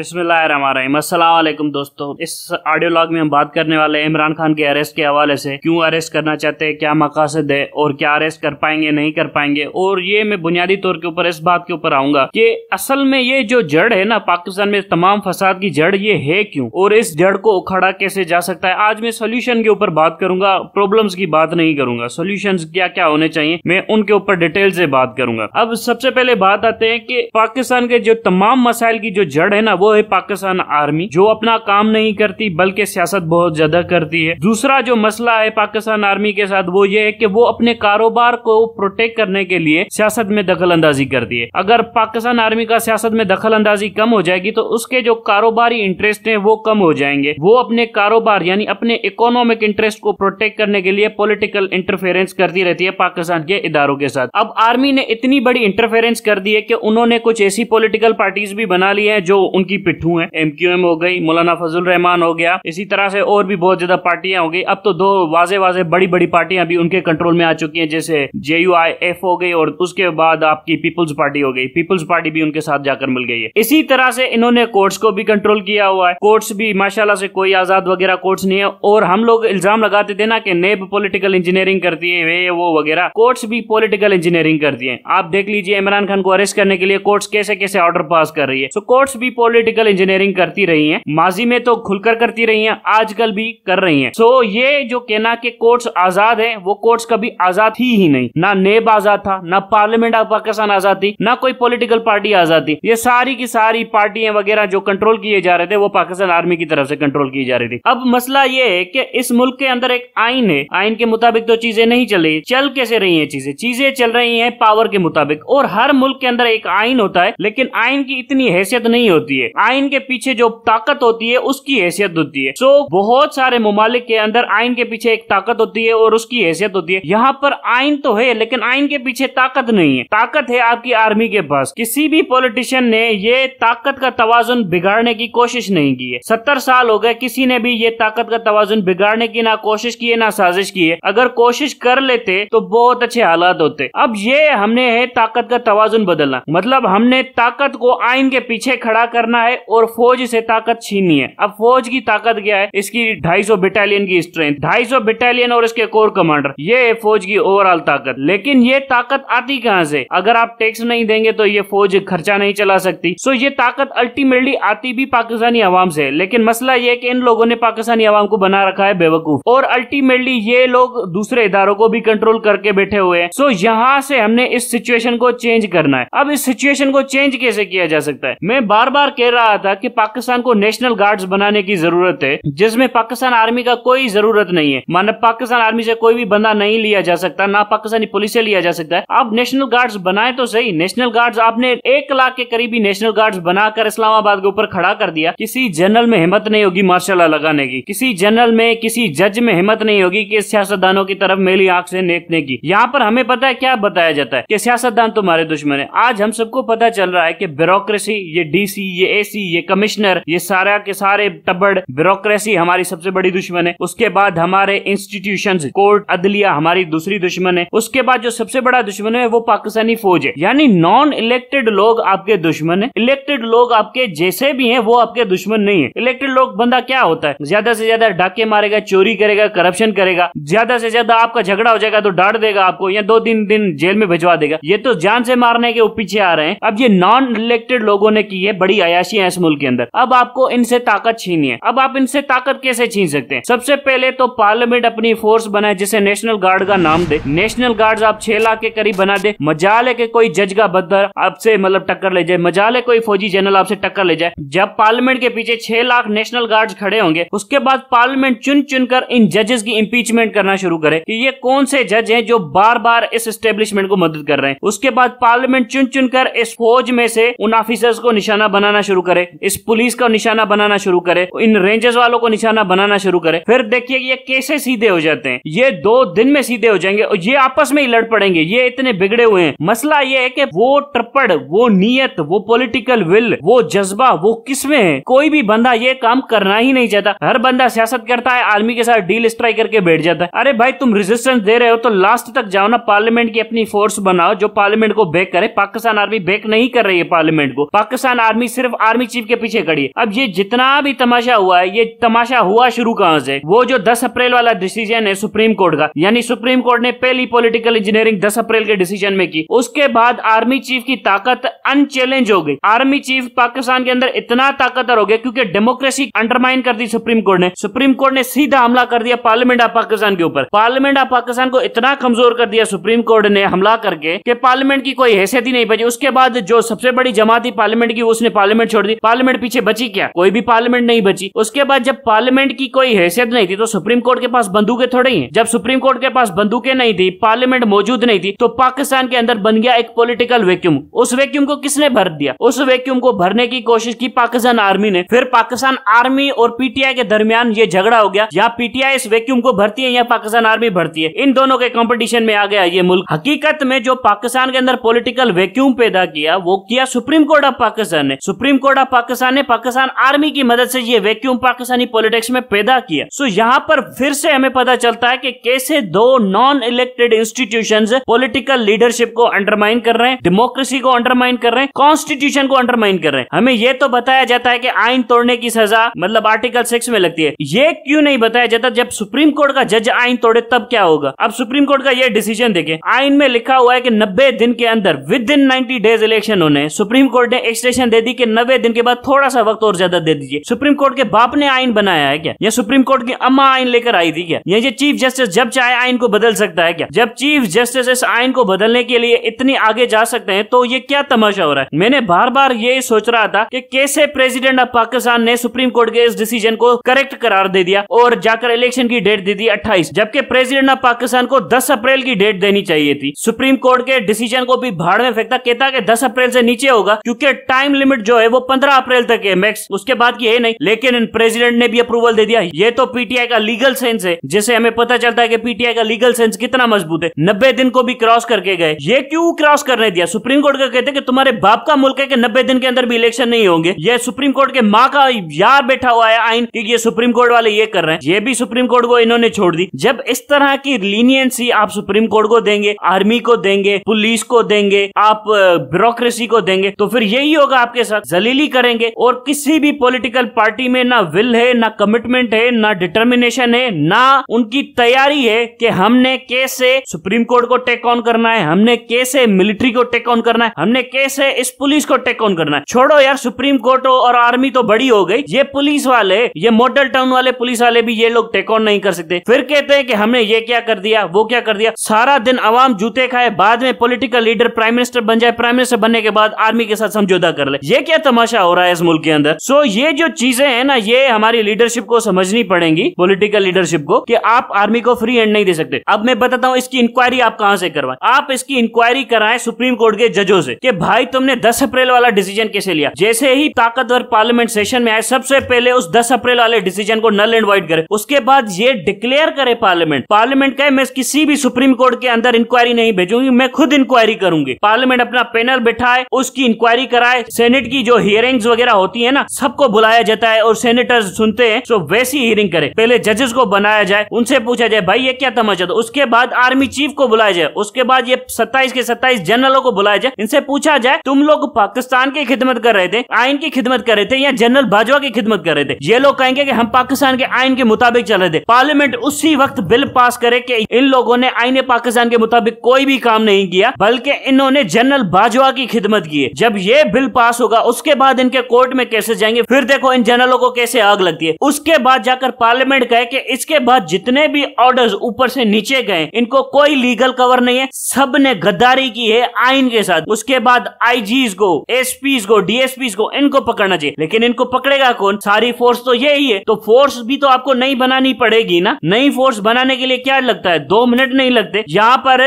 बिस्मिल्लाम दोस्तों इस audio log में हम बात करने वाले इमरान खान के अरेस्ट के हवाले से क्यों अरेस्ट करना चाहते हैं क्या मकासद है और क्या अरेस्ट कर पाएंगे नहीं कर पाएंगे और ये मैं बुनियादी तौर के ऊपर इस बात के ऊपर आऊंगा कि असल में ये जो जड़ है ना पाकिस्तान में तमाम फसाद की जड़ ये है क्यों और इस जड़ को उखाड़ा कैसे जा सकता है आज मैं सोल्यूशन के ऊपर बात करूंगा प्रॉब्लम की बात नहीं करूंगा सोल्यूशन क्या क्या होने चाहिए मैं उनके ऊपर डिटेल से बात करूंगा अब सबसे पहले बात आते हैं कि पाकिस्तान के जो तमाम मसाइल की जो जड़ है ना वो है पाकिस्तान आर्मी जो अपना काम नहीं करती बल्कि सियासत बहुत ज्यादा करती है दूसरा जो मसला है पाकिस्तान आर्मी के साथ वो ये है कि वो अपने कारोबार को प्रोटेक्ट करने के लिए सियासत में दखल अंदाजी करती है अगर पाकिस्तान आर्मी का सियासत में दखल अंदाजी कम हो जाएगी तो उसके जो कारोबारी इंटरेस्ट है वो कम हो जाएंगे वो अपने कारोबार यानी अपने इकोनॉमिक इंटरेस्ट को प्रोटेक्ट करने के लिए पोलिटिकल इंटरफेरेंस करती रहती है पाकिस्तान के इदारों के साथ अब आर्मी ने इतनी बड़ी इंटरफेरेंस कर दी है कि उन्होंने कुछ ऐसी पोलिटिकल पार्टीज भी बना ली है जो उनकी पिट्ठू है एम क्यू एम हो गई मौलाना फजल रहमान हो गया इसी तरह से और भी बहुत ज्यादा पार्टियां हो गई अब तो दो वाजे वाजे बड़ी बड़ी पार्टियां भी उनके कंट्रोल में आ चुकी हैं जैसे जे यू आई एफ हो गई और उसके बाद आपकी पीपल्स पार्टी हो गई पीपल्स पार्टी भी उनके साथ जाकर मिल गई है इसी तरह से इन्होंने कोर्ट्स को भी कंट्रोल किया हुआ है कोर्ट्स भी माशाला से कोई आजाद वगैरह कोर्ट्स नहीं है और हम लोग इल्जाम लगाते थे ना कि नेब पोलिटिकल इंजीनियरिंग करती है वे वो वगैरह कोर्ट्स भी पोलिटिकल इंजीनियरिंग करती है आप देख लीजिए इमरान खान को अरेस्ट करने के लिए कोर्ट्स कैसे कैसे ऑर्डर पास कर रही है सो कोर्ट्स भी पॉलिटिकल पॉलिटिकल इंजीनियरिंग करती रही हैं माजी में तो खुलकर करती रही हैं आजकल भी कर रही हैं सो so, ये जो कहना के कोर्ट्स आजाद हैं वो कोर्ट्स कभी आजाद ही ही नहीं ना नेब आजाद था ना पार्लियामेंट ऑफ पाकिस्तान आजाद थी ना कोई पॉलिटिकल पार्टी आजाद थी ये सारी की सारी पार्टियां वगैरह जो कंट्रोल किए जा रहे थे वो पाकिस्तान आर्मी की तरफ से कंट्रोल की जा रही थी अब मसला ये है कि इस मुल्क के अंदर एक आइन है आइन के मुताबिक तो चीजें नहीं चल रही चल कैसे रही है चीजें चीजें चल रही है पावर के मुताबिक और हर मुल्क के अंदर एक आइन होता है लेकिन आइन की इतनी हैसियत नहीं होती है आइन के पीछे जो ताकत होती है उसकी हैसियत होती है सो बहुत सारे ममालिक के अंदर आइन के पीछे एक ताकत होती है और उसकी हैसियत होती है यहाँ पर आइन तो है लेकिन आइन के पीछे ताकत नहीं है ताकत है आपकी आर्मी के पास किसी भी पॉलिटिशियन ने ये ताकत का तवाजन बिगाड़ने की कोशिश नहीं की है सत्तर साल हो गए किसी ने भी ये ताकत का तवाजन बिगाड़ने की ना कोशिश की है ना साजिश की है अगर कोशिश कर लेते तो बहुत अच्छे हालात होते अब ये हमने है ताकत का तवाजन बदलना मतलब हमने ताकत को आइन के पीछे खड़ा करना करना है और फौज से ताकत छीनी है अब फौज की ताकत क्या है इसकी 250 बटालियन की स्ट्रेंथ 250 बटालियन और इसके कोर कमांडर ये है फौज की ओवरऑल ताकत लेकिन ये ताकत आती कहाँ से अगर आप टैक्स नहीं देंगे तो ये फौज खर्चा नहीं चला सकती सो ये ताकत अल्टीमेटली आती भी पाकिस्तानी आवाम से लेकिन मसला ये कि इन लोगों ने पाकिस्तानी आवाम को बना रखा है बेवकूफ और अल्टीमेटली ये लोग दूसरे इदारों को भी कंट्रोल करके बैठे हुए हैं सो यहाँ से हमने इस सिचुएशन को चेंज करना है अब इस सिचुएशन को चेंज कैसे किया जा सकता है मैं बार बार कह रहा था कि पाकिस्तान को नेशनल गार्ड्स बनाने की जरूरत है जिसमें पाकिस्तान आर्मी का कोई जरूरत नहीं है मानव पाकिस्तान आर्मी से कोई भी बंदा नहीं लिया जा सकता ना पाकिस्तानी पुलिस से लिया जा सकता है आप नेशनल गार्ड्स बनाए तो सही नेशनल गार्ड्स आपने एक लाख के करीबी नेशनल गार्ड्स बनाकर इस्लामाबाद के ऊपर खड़ा कर दिया किसी जनरल में हिम्मत नहीं होगी मार्शल लगाने की किसी जनरल में किसी जज में हिम्मत नहीं होगी की सियासतदानों की तरफ मेरी आंख से नेकने की यहाँ पर हमें पता है क्या बताया जाता है कि सियासतदान तुम्हारे दुश्मन है आज हम सबको पता चल रहा है कि ब्यूरोक्रेसी ये डीसी ये ए एसी ये कमिश्नर ये सारा के सारे तबड़ ब्यूरोक्रेसी हमारी सबसे बड़ी दुश्मन है उसके बाद हमारे इंस्टीट्यूशन कोर्ट अदलिया हमारी दूसरी दुश्मन है उसके बाद जो सबसे बड़ा दुश्मन है वो पाकिस्तानी फौज है यानी नॉन इलेक्टेड लोग आपके दुश्मन है इलेक्टेड लोग आपके जैसे भी है वो आपके दुश्मन नहीं है इलेक्टेड लोग बंदा क्या होता है ज्यादा से ज्यादा डाके मारेगा चोरी करेगा करप्शन करेगा ज्यादा से ज्यादा आपका झगड़ा हो जाएगा तो डांट देगा आपको या दो तीन दिन जेल में भिजवा देगा ये तो जान से मारने के पीछे आ रहे हैं अब ये नॉन इलेक्टेड लोगों ने की है बड़ी आयाश सियासी हैं इस मुल्क के अंदर अब आपको इनसे ताकत छीनी है अब आप इनसे ताकत कैसे छीन सकते हैं सबसे पहले तो पार्लियामेंट अपनी फोर्स बनाए जिसे नेशनल गार्ड का नाम दे नेशनल गार्ड आप छह लाख के करीब बना दे मजाल के कोई जज का बदर आपसे मतलब टक्कर ले जाए मजाल कोई फौजी जनरल आपसे टक्कर ले जाए जब पार्लियामेंट के पीछे छह लाख नेशनल गार्ड खड़े होंगे उसके बाद पार्लियामेंट चुन चुन कर इन जजेस की इम्पीचमेंट करना शुरू करे की ये कौन से जज है जो बार बार इस स्टेब्लिशमेंट को मदद कर रहे हैं उसके बाद पार्लियामेंट चुन चुन कर इस फौज में से उन ऑफिसर्स को निशाना बनाना शुरू शुरू करे इस पुलिस को निशाना बनाना शुरू करे इन रेंजर्स वालों को निशाना बनाना शुरू करे फिर देखिए ये कैसे सीधे हो जाते हैं ये दो दिन में सीधे हो जाएंगे और ये आपस में ही लड़ पड़ेंगे ये इतने बिगड़े हुए हैं मसला ये है कि वो ट्रपड़ वो नीयत वो पॉलिटिकल विल वो जज्बा वो किसमें है कोई भी बंदा ये काम करना ही नहीं चाहता हर बंदा सियासत करता है आर्मी के साथ डील स्ट्राइक करके बैठ जाता है अरे भाई तुम रेजिस्टेंस दे रहे हो तो लास्ट तक जाओ ना पार्लियामेंट की अपनी फोर्स बनाओ जो पार्लियामेंट को बैक करे पाकिस्तान आर्मी बैक नहीं कर रही है पार्लियामेंट को पाकिस्तान आर्मी सिर्फ आर्मी चीफ के पीछे खड़ी है अब ये जितना भी तमाशा हुआ है ये तमाशा हुआ शुरू कहाँ से वो जो दस अप्रैल वाला डिसीजन है सुप्रीम कोर्ट का यानी सुप्रीम कोर्ट ने पहली पॉलिटिकल इंजीनियरिंग दस अप्रैल के डिसीजन में की उसके बाद आर्मी चीफ की ताकत अनचैलेंज हो गई आर्मी चीफ पाकिस्तान के अंदर इतना ताकतवर हो गया क्योंकि डेमोक्रेसी अंडरमाइन कर दी सुप्रीम कोर्ट ने सुप्रीम कोर्ट ने सीधा हमला कर दिया पार्लियामेंट ऑफ पाकिस्तान के ऊपर पार्लियामेंट ऑफ पाकिस्तान को इतना कमजोर कर दिया सुप्रीम कोर्ट ने हमला करके कि पार्लियामेंट की कोई हैसियत ही नहीं बची उसके बाद जो सबसे बड़ी जमात थी पार्लियामेंट की उसने पार्लियामेंट छोड़ छोड़ दी पार्लियामेंट पीछे बची क्या कोई भी पार्लियामेंट नहीं बची उसके बाद जब पार्लियामेंट की कोई हैसियत नहीं थी तो सुप्रीम कोर्ट के पास बंदूकें थोड़ी हैं जब सुप्रीम कोर्ट के पास बंदूकें नहीं थी पार्लियामेंट मौजूद नहीं थी तो पाकिस्तान के अंदर बन गया एक पोलिटिकल वैक्यूम उस वैक्यूम को किसने भर दिया उस वैक्यूम को भरने की कोशिश की पाकिस्तान आर्मी ने फिर पाकिस्तान आर्मी और पीटीआई के दरमियान ये झगड़ा हो गया यहाँ पीटीआई इस वैक्यूम को भरती है या पाकिस्तान आर्मी भरती है इन दोनों के कॉम्पिटिशन में आ गया ये मुल्क हकीकत में जो पाकिस्तान के अंदर पोलिटिकल वैक्यूम पैदा किया वो किया सुप्रीम कोर्ट ऑफ पाकिस्तान ने सुप्रीम कोर्ट ऑफ पाकिस्तान ने पाकिस्तान आर्मी की मदद से ये वैक्यूम पाकिस्तानी पॉलिटिक्स में पैदा किया सो यहाँ पर फिर से हमें पता चलता है कि कैसे दो non elected institution political leadership को अंडरमाइन कर रहे हैं डेमोक्रेसी को अंडरमाइन कर रहे हैं कॉन्स्टिट्यूशन को अंडरमाइन कर रहे हैं हमें ये तो बताया जाता है कि आइन तोड़ने की सजा मतलब आर्टिकल सिक्स में लगती है ये क्यों नहीं बताया जाता जब सुप्रीम कोर्ट का जज आइन तोड़े तब क्या होगा अब सुप्रीम कोर्ट का यह डिसीजन देखे आइन में लिखा हुआ है की नब्बे दिन के अंदर within ninety days election होने सुप्रीम कोर्ट ने एक्सटेशन दे दी कि नब्बे नब्बे दिन के बाद थोड़ा सा वक्त और ज्यादा दे दीजिए सुप्रीम कोर्ट के बाप ने आइन बनाया है क्या या सुप्रीम कोर्ट की अम्मा आइन लेकर आई थी क्या या चीफ जस्टिस जब चाहे आइन को बदल सकता है क्या जब चीफ जस्टिस इस आइन को बदलने के लिए इतनी आगे जा सकते हैं तो ये क्या तमाशा हो रहा है मैंने बार बार ये सोच रहा था कि कैसे प्रेसिडेंट ऑफ पाकिस्तान ने सुप्रीम कोर्ट के इस डिसीजन को करेक्ट करार दे दिया और जाकर इलेक्शन की डेट दे दी अट्ठाईस जबकि प्रेसिडेंट ऑफ पाकिस्तान को दस अप्रैल की डेट देनी चाहिए थी सुप्रीम कोर्ट के डिसीजन को भी भाड़ में फेंकता कहता कि दस अप्रैल से नीचे होगा क्योंकि टाइम लिमिट जो है वो पंद्रह अप्रैल तक है मैक्स उसके बाद की है नहीं लेकिन प्रेसिडेंट ने भी अप्रूवल दे दिया ये तो पीटीआई का लीगल सेंस है जैसे हमें पता चलता है कि पीटीआई का लीगल सेंस कितना मजबूत है नब्बे दिन को भी क्रॉस करके गए ये क्यों क्रॉस करने दिया सुप्रीम कोर्ट का कहते कि तुम्हारे बाप का मुल्क है कि नब्बे दिन के अंदर भी इलेक्शन नहीं होंगे ये सुप्रीम कोर्ट के माँ का यार बैठा हुआ है आइन की ये सुप्रीम कोर्ट वाले ये कर रहे हैं ये भी सुप्रीम कोर्ट को इन्होंने छोड़ दी जब इस तरह की लीनियंसी आप सुप्रीम कोर्ट को देंगे आर्मी को देंगे पुलिस को देंगे आप ब्यूरोक्रेसी को देंगे तो फिर यही होगा आपके साथ जली रैली करेंगे और किसी भी पॉलिटिकल पार्टी में ना विल है ना कमिटमेंट है ना डिटर्मिनेशन है ना उनकी तैयारी है कि हमने कैसे सुप्रीम कोर्ट को टेक ऑन करना है हमने कैसे मिलिट्री को टेक ऑन करना है हमने कैसे इस पुलिस को टेक ऑन करना है छोड़ो यार सुप्रीम कोर्ट और आर्मी तो बड़ी हो गई ये पुलिस वाले ये मॉडल टाउन वाले पुलिस वाले भी ये लोग टेक ऑन नहीं कर सकते फिर कहते हैं कि हमने ये क्या कर दिया वो क्या कर दिया सारा दिन आवाम जूते खाए बाद में पोलिटिकल लीडर प्राइम मिनिस्टर बन जाए प्राइम मिनिस्टर बनने के बाद आर्मी के साथ समझौता कर ले ये क्या तमाम तमाशा हो रहा है इस मुल्क के अंदर सो ये जो चीजें हैं ना ये हमारी लीडरशिप को समझनी पड़ेगी पोलिटिकल लीडरशिप को कि आप आर्मी को फ्री एंड नहीं दे सकते अब मैं बताता हूँ इसकी इंक्वायरी आप कहाँ से करवाए आप इसकी इंक्वायरी कराए सुप्रीम कोर्ट के जजों से कि भाई तुमने 10 अप्रैल वाला डिसीजन कैसे लिया जैसे ही ताकतवर पार्लियामेंट सेशन में आए सबसे पहले उस 10 अप्रैल वाले डिसीजन को नल एंड वाइट करे उसके बाद ये डिक्लेयर करे पार्लियामेंट पार्लियामेंट कहे मैं किसी भी सुप्रीम कोर्ट के अंदर इंक्वायरी नहीं भेजूंगी मैं खुद इंक्वायरी करूंगी पार्लियामेंट अपना पैनल बैठाए उसकी इंक्वायरी कराए सेनेट की जो हियरिंग्स वगैरह होती है ना सबको बुलाया जाता है और सेनेटर्स सुनते हैं तो वैसी हियरिंग करे पहले जजेस को बनाया जाए उनसे पूछा जाए भाई ये क्या तमाचा था उसके बाद आर्मी चीफ को बुलाया जाए उसके बाद ये सत्ताईस के सत्ताईस जनरलों को बुलाया जाए इनसे पूछा जाए तुम लोग पाकिस्तान की खिदमत कर रहे थे आइन की खिदमत कर रहे थे या जनरल बाजवा की खिदमत कर रहे थे ये लोग कहेंगे कि हम पाकिस्तान के आइन के मुताबिक चल रहे थे पार्लियामेंट उसी वक्त बिल पास करे कि इन लोगों ने आइन पाकिस्तान के मुताबिक कोई भी काम नहीं किया बल्कि इन्होंने जनरल बाजवा की खिदमत की जब ये बिल पास होगा उसके बाद इनके कोर्ट में केसेस जाएंगे फिर देखो इन जनरलों को कैसे आग लगती है उसके बाद जाकर पार्लियामेंट गए कि इसके बाद जितने भी ऑर्डर्स ऊपर से नीचे गए इनको कोई लीगल कवर नहीं है सब ने गद्दारी की है आइन के साथ उसके बाद आई को एस को डीएसपी को इनको पकड़ना चाहिए लेकिन इनको पकड़ेगा कौन सारी फोर्स तो यही है तो फोर्स भी तो आपको नई बनानी पड़ेगी ना नई फोर्स बनाने के लिए क्या लगता है दो मिनट नहीं लगते यहाँ पर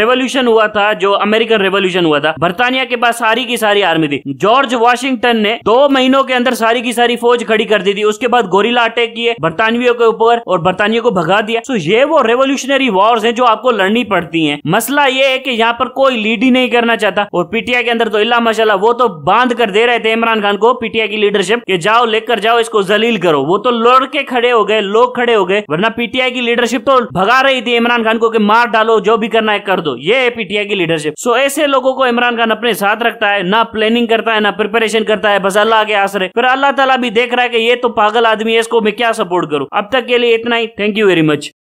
रेवोल्यूशन हुआ था जो अमेरिकन रेवोल्यूशन हुआ था बर्तानिया के पास सारी की सारी आर्मी थी जॉर्ज वॉशिंग वॉशिंगटन ने दो महीनों के अंदर सारी की सारी फौज खड़ी कर दी थी उसके बाद गोरिला अटैक किए बर्तानवियों के ऊपर और बर्तानियों को भगा दिया तो ये वो रेवोल्यूशनरी वॉर्स है जो आपको लड़नी पड़ती है मसला ये है कि यहाँ पर कोई लीड ही नहीं करना चाहता और पीटीआई के अंदर तो इला माशाला वो तो बांध कर दे रहे थे इमरान खान को पीटीआई की लीडरशिप के जाओ लेकर जाओ इसको जलील करो वो तो लड़ के खड़े हो गए लोग खड़े हो गए वरना पीटीआई की लीडरशिप तो भगा रही थी इमरान खान को कि मार डालो जो भी करना है कर दो ये है पीटीआई की लीडरशिप सो ऐसे लोगों को इमरान खान अपने साथ रखता है ना प्लानिंग करता है ना प्रिपरेशन मेंशन करता है बस अल्लाह के आसरे फिर अल्लाह ताला भी देख रहा है कि ये तो पागल आदमी है इसको मैं क्या सपोर्ट करूँ अब तक के लिए इतना ही थैंक यू वेरी मच